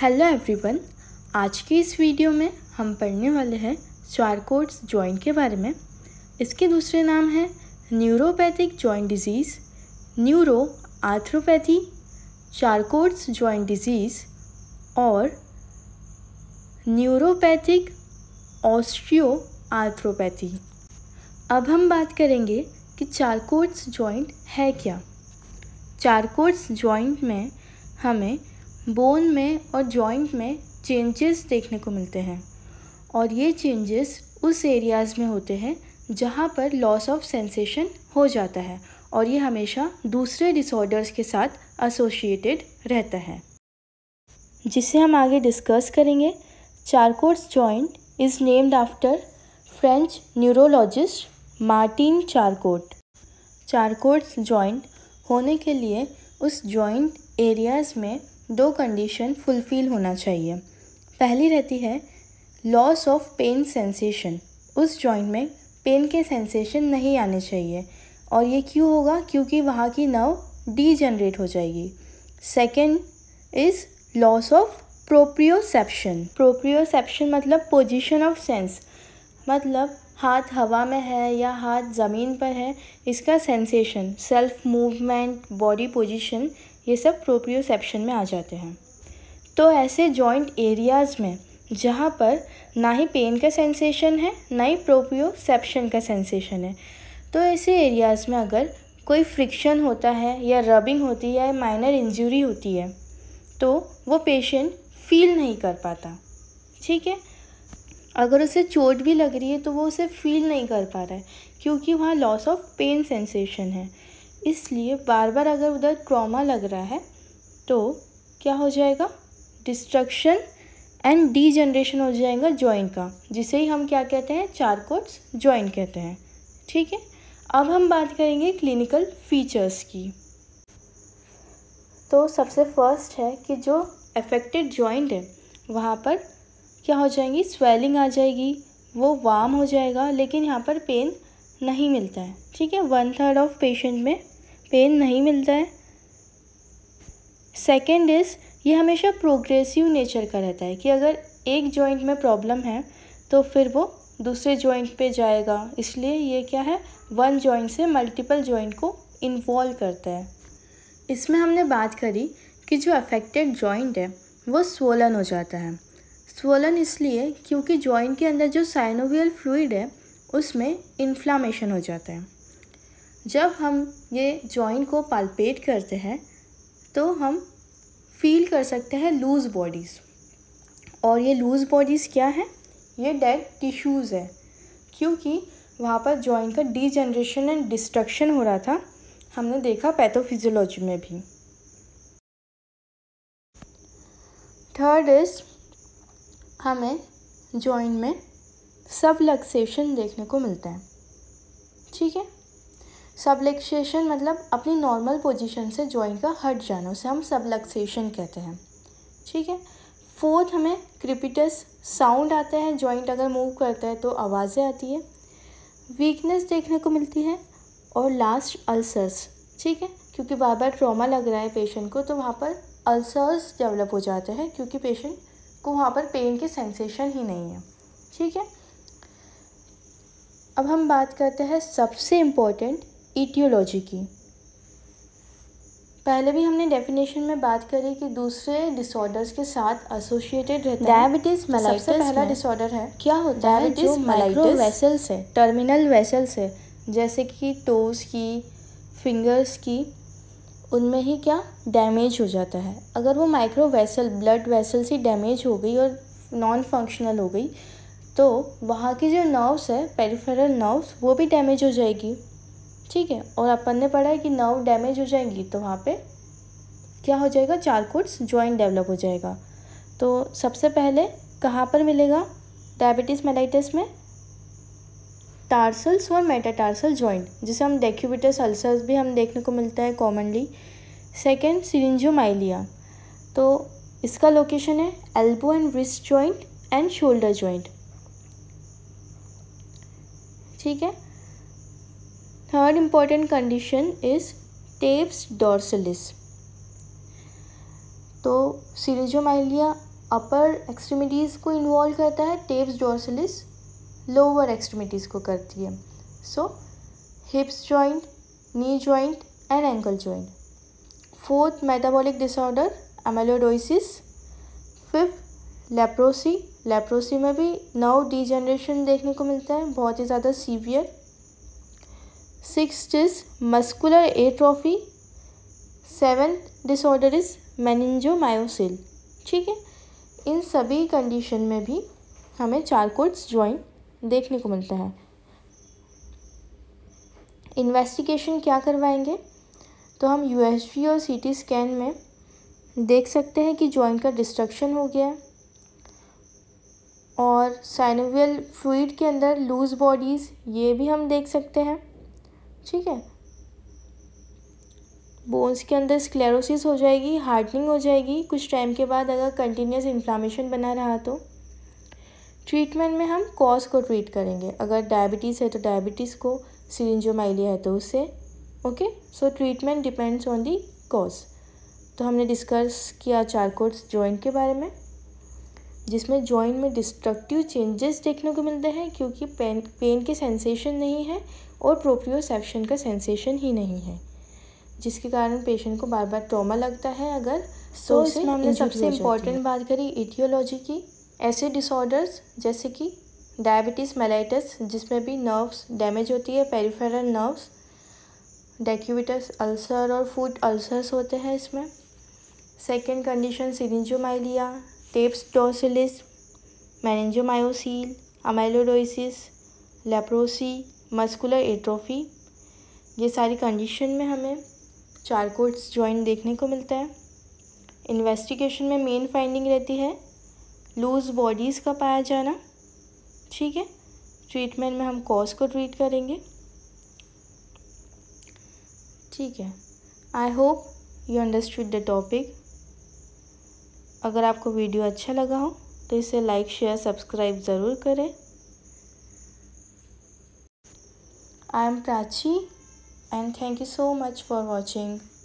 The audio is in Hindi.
हेलो एवरीवन आज की इस वीडियो में हम पढ़ने वाले हैं कोड्स जॉइंट के बारे में इसके दूसरे नाम हैं neuropathic joint disease neuro arthropathy Charcot's joint disease और न्यूरोपैथिक ऑस्ट्रियो आर्थ्रोपैथी अब हम बात करेंगे कि चारकोट्स जॉइंट है क्या चारकोट्स जॉइंट में हमें बोन में और जॉइंट में चेंजेस देखने को मिलते हैं और ये चेंजेस उस एरियाज़ में होते हैं जहाँ पर लॉस ऑफ सेंसेशन हो जाता है और ये हमेशा दूसरे डिसऑर्डर्स के साथ एसोशिएटेड रहता है जिसे हम आगे डिस्कस करेंगे Charcot's joint is named after French neurologist Martin Charcot Charcot's joint होने के लिए उस जॉइंट एरियाज़ में दो कंडीशन फुलफ़िल होना चाहिए पहली रहती है लॉस ऑफ पेन सेंसेशन उस जॉइंट में पेन के सेंसेशन नहीं आने चाहिए और ये क्यों होगा क्योंकि वहाँ की नर्व डीजनरेट हो जाएगी second is loss of proprioception proprioception मतलब पोजीशन ऑफ सेंस मतलब हाथ हवा में है या हाथ ज़मीन पर है इसका sensation self movement body position ये सब प्रोप्रियोसेप्शन में आ जाते हैं तो ऐसे जॉइंट एरियाज़ में जहाँ पर ना ही पेन का सेंसेशन है ना ही प्रोप्रियोसेप्शन का सेंसेशन है तो ऐसे एरियाज़ में अगर कोई फ्रिक्शन होता है या रबिंग होती है या माइनर इंजरी होती है तो वो पेशेंट फील नहीं कर पाता ठीक है अगर उसे चोट भी लग रही है तो वो उसे फील नहीं कर पा रहा है क्योंकि वहाँ लॉस ऑफ पेन सेंसेशन है इसलिए बार बार अगर उधर ट्रॉमा लग रहा है तो क्या हो जाएगा डिस्ट्रक्शन एंड डी जनरेशन हो जाएगा ज्वाइन का जिसे ही हम क्या कहते हैं चारकोट्स ज्वाइन कहते हैं ठीक है अब हम बात करेंगे क्लिनिकल फीचर्स की तो सबसे फर्स्ट है कि जो अफेक्टेड ज्वाइंट है वहाँ पर क्या हो जाएगी स्वेलिंग आ जाएगी वो वार्म हो जाएगा लेकिन यहाँ पर पेन नहीं मिलता है ठीक है वन थर्ड ऑफ पेशेंट में पेन नहीं मिलता है सेकेंड इज़ ये हमेशा प्रोग्रेसिव नेचर का रहता है कि अगर एक जॉइंट में प्रॉब्लम है तो फिर वो दूसरे जॉइंट पे जाएगा इसलिए ये क्या है वन जॉइंट से मल्टीपल जॉइंट को इन्वॉल्व करता है इसमें हमने बात करी कि जो अफेक्टेड जॉइंट है वो स्वोलन हो जाता है स्वोलन इसलिए क्योंकि जॉइंट के अंदर जो साइनोवियल फ्लूड है उसमें इन्फ्लामेशन हो जाता है जब हम ये जॉइंट को पालपेट करते हैं तो हम फील कर सकते हैं लूज़ बॉडीज़ और ये लूज़ बॉडीज़ क्या हैं ये डेड टिश्यूज़ है क्योंकि वहाँ पर जॉइंट का डीजनरेशन एंड डिस्ट्रक्शन हो रहा था हमने देखा पैथोफिजियोलॉजी में भी थर्ड इज हमें जॉइंट में सब लक्सेशन देखने को मिलता है ठीक है सबलेक्सेशन मतलब अपनी नॉर्मल पोजीशन से जॉइंट का हट जाना उसे हम सबलेक्सेशन कहते हैं ठीक है फोर्थ हमें क्रिपिटस साउंड आता है जॉइंट अगर मूव करता है तो आवाज़ें आती है वीकनेस देखने को मिलती है और लास्ट अल्सर्स ठीक है क्योंकि बार बार ट्रॉमा लग रहा है पेशेंट को तो वहाँ पर अल्सर्स डेवलप हो जाते हैं क्योंकि पेशेंट को वहाँ पर पेन के सेंसेशन ही नहीं है ठीक है अब हम बात करते हैं सबसे इम्पोर्टेंट ईटियोलॉजी की पहले भी हमने डेफिनेशन में बात करी कि दूसरे डिसऑर्डर्स के साथ एसोसिएटेड रहता डायबिटीज मेलाइटिस पहला डिसऑर्डर है क्या होता है डायबिटीज वेसल्स है टर्मिनल वेसल्स है जैसे कि टोज की फिंगर्स की उनमें ही क्या डैमेज हो जाता है अगर वो माइक्रो वेसल ब्लड वेसल्स ही डैमेज हो गई और नॉन फंक्शनल हो गई तो वहाँ की जो नर्व्स है पेरिफेरल नर्व्स वो भी डैमेज हो जाएगी ठीक है और अपन ने पढ़ा है कि नर्व डैमेज हो जाएंगी तो वहाँ पे क्या हो जाएगा चारकोट्स ज्वाइंट डेवलप हो जाएगा तो सबसे पहले कहाँ पर मिलेगा डायबिटीज़ मेलाइटिस में टार्सल्स और मेटाटार्सल ज्वाइंट जिसे हम डेक्यूबिटस अल्सर्स भी हम देखने को मिलता है कॉमनली सेकेंड सिरिंजोमाइलिया तो इसका लोकेशन है elbow and wrist joint and shoulder joint ठीक है third important condition is tabes dorsalis तो सीरिजोमाइलिया अपर एक्सट्रीमिटीज़ को इन्वॉल्व करता है टेप्स डोर्सलिस लोअर एक्सट्रीमिटीज़ को करती है so hips joint knee joint and ankle joint fourth metabolic disorder amyloidosis fifth leprosy leprosy में भी नव डिजनरेशन देखने को मिलता है बहुत ही ज़्यादा severe six is muscular atrophy seven disorder is meningomyelocele ठीक है इन सभी कंडीशन में भी हमें कोड्स ज्वाइन देखने को मिलता है इन्वेस्टिगेशन क्या करवाएंगे तो हम यू और सीटी स्कैन में देख सकते हैं कि जॉइंट का डिस्ट्रक्शन हो गया और साइनोवियल फ्लूड के अंदर लूज बॉडीज़ ये भी हम देख सकते हैं ठीक है बोन्स के अंदर स्क्लेरोसिस हो जाएगी हार्डनिंग हो जाएगी कुछ टाइम के बाद अगर कंटिन्यूस इन्फ्लामेशन बना रहा तो ट्रीटमेंट में हम कॉज को ट्रीट करेंगे अगर डायबिटीज़ है तो डायबिटीज़ को सीरेंजोमाइलिया है तो उससे okay so treatment depends on the cause तो हमने डिस्कस किया चारकोट्स जॉइंट के बारे में जिसमें जॉइंट में डिस्ट्रक्टिव चेंजेस देखने को मिलते हैं क्योंकि पेन पेन के सेंसेशन नहीं है और प्रोप्रियोसेप्शन का सेंसेशन ही नहीं है जिसके कारण पेशेंट को बार बार ट्रॉमा लगता है अगर तो so, इसमें हमने सबसे इम्पॉर्टेंट बात करी एटियोलॉजी की ऐसे डिसऑर्डर्स जैसे कि डायबिटीज़ मेलाइटस जिसमें भी नर्व्स डैमेज होती है पेरीफेरल नर्व्स डेक्यूबिटस अल्सर और फूड अल्सर्स होते हैं इसमें second condition syringomyelia tabes dorsalis meningomyelocele amyloidosis leprosy muscular atrophy ये सारी कंडीशन में हमें चारकोट्स जॉइंट देखने को मिलता है इन्वेस्टिगेशन में मेन फाइंडिंग रहती है लूज बॉडीज़ का पाया जाना ठीक है ट्रीटमेंट में हम कॉज को ट्रीट करेंगे ठीक है I hope you understood the topic अगर आपको वीडियो अच्छा लगा हो तो इसे लाइक शेयर सब्सक्राइब ज़रूर करें I am Prachi and thank you so much for watching